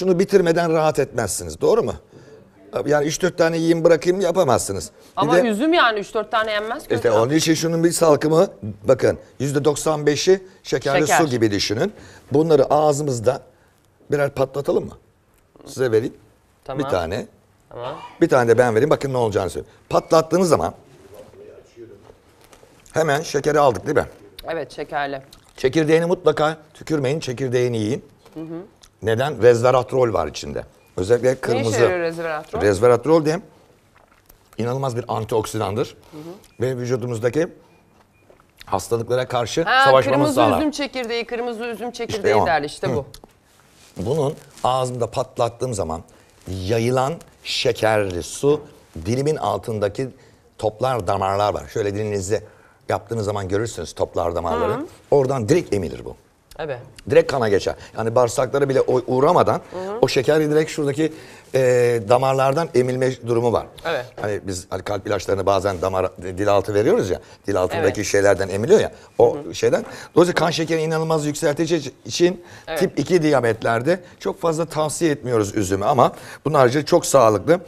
şunu bitirmeden rahat etmezsiniz. Doğru mu? Yani 3-4 tane yiyeyim bırakayım yapamazsınız. Bir Ama de, üzüm yani 3-4 tane yenmez ki. İşte onun için şunun bir salkımı bakın %95'i şekerli Şeker. su gibi düşünün. Bunları ağzımızda birer patlatalım mı? Size vereyim. Tamam. Bir tane. Tamam. Bir tane de ben vereyim. Bakın ne olacağını söyleyeyim. Patlattığınız zaman hemen şekeri aldık değil mi? Evet şekerli. Çekirdeğini mutlaka tükürmeyin. Çekirdeğini yiyin. Hı hı. Neden? Resveratrol var içinde. Özellikle kırmızı. Ne resveratrol? Resveratrol diye inanılmaz bir antioksidandır. Hı hı. Ve vücudumuzdaki hastalıklara karşı ha, savaşmamız sağlar. Kırmızı üzüm çekirdeği, kırmızı üzüm çekirdeği işte derler işte bu. Bunun ağzımda patlattığım zaman yayılan şekerli su dilimin altındaki toplar damarlar var. Şöyle dilinizi yaptığınız zaman görürsünüz toplar damarları. Hı. Oradan direkt emilir bu. Tabii. Direkt kana geçer. Yani bağırsaklara bile uğramadan hı hı. o şeker direkt şuradaki e, damarlardan emilme durumu var. Evet. Hani biz hani kalp ilaçlarını bazen damar dil altı veriyoruz ya. Dil altındaki evet. şeylerden emiliyor ya. O hı hı. şeyden. Dolayısıyla kan şekerini inanılmaz yükseltici için evet. tip 2 diyabetlerde çok fazla tavsiye etmiyoruz üzümü ama bunun harici çok sağlıklı.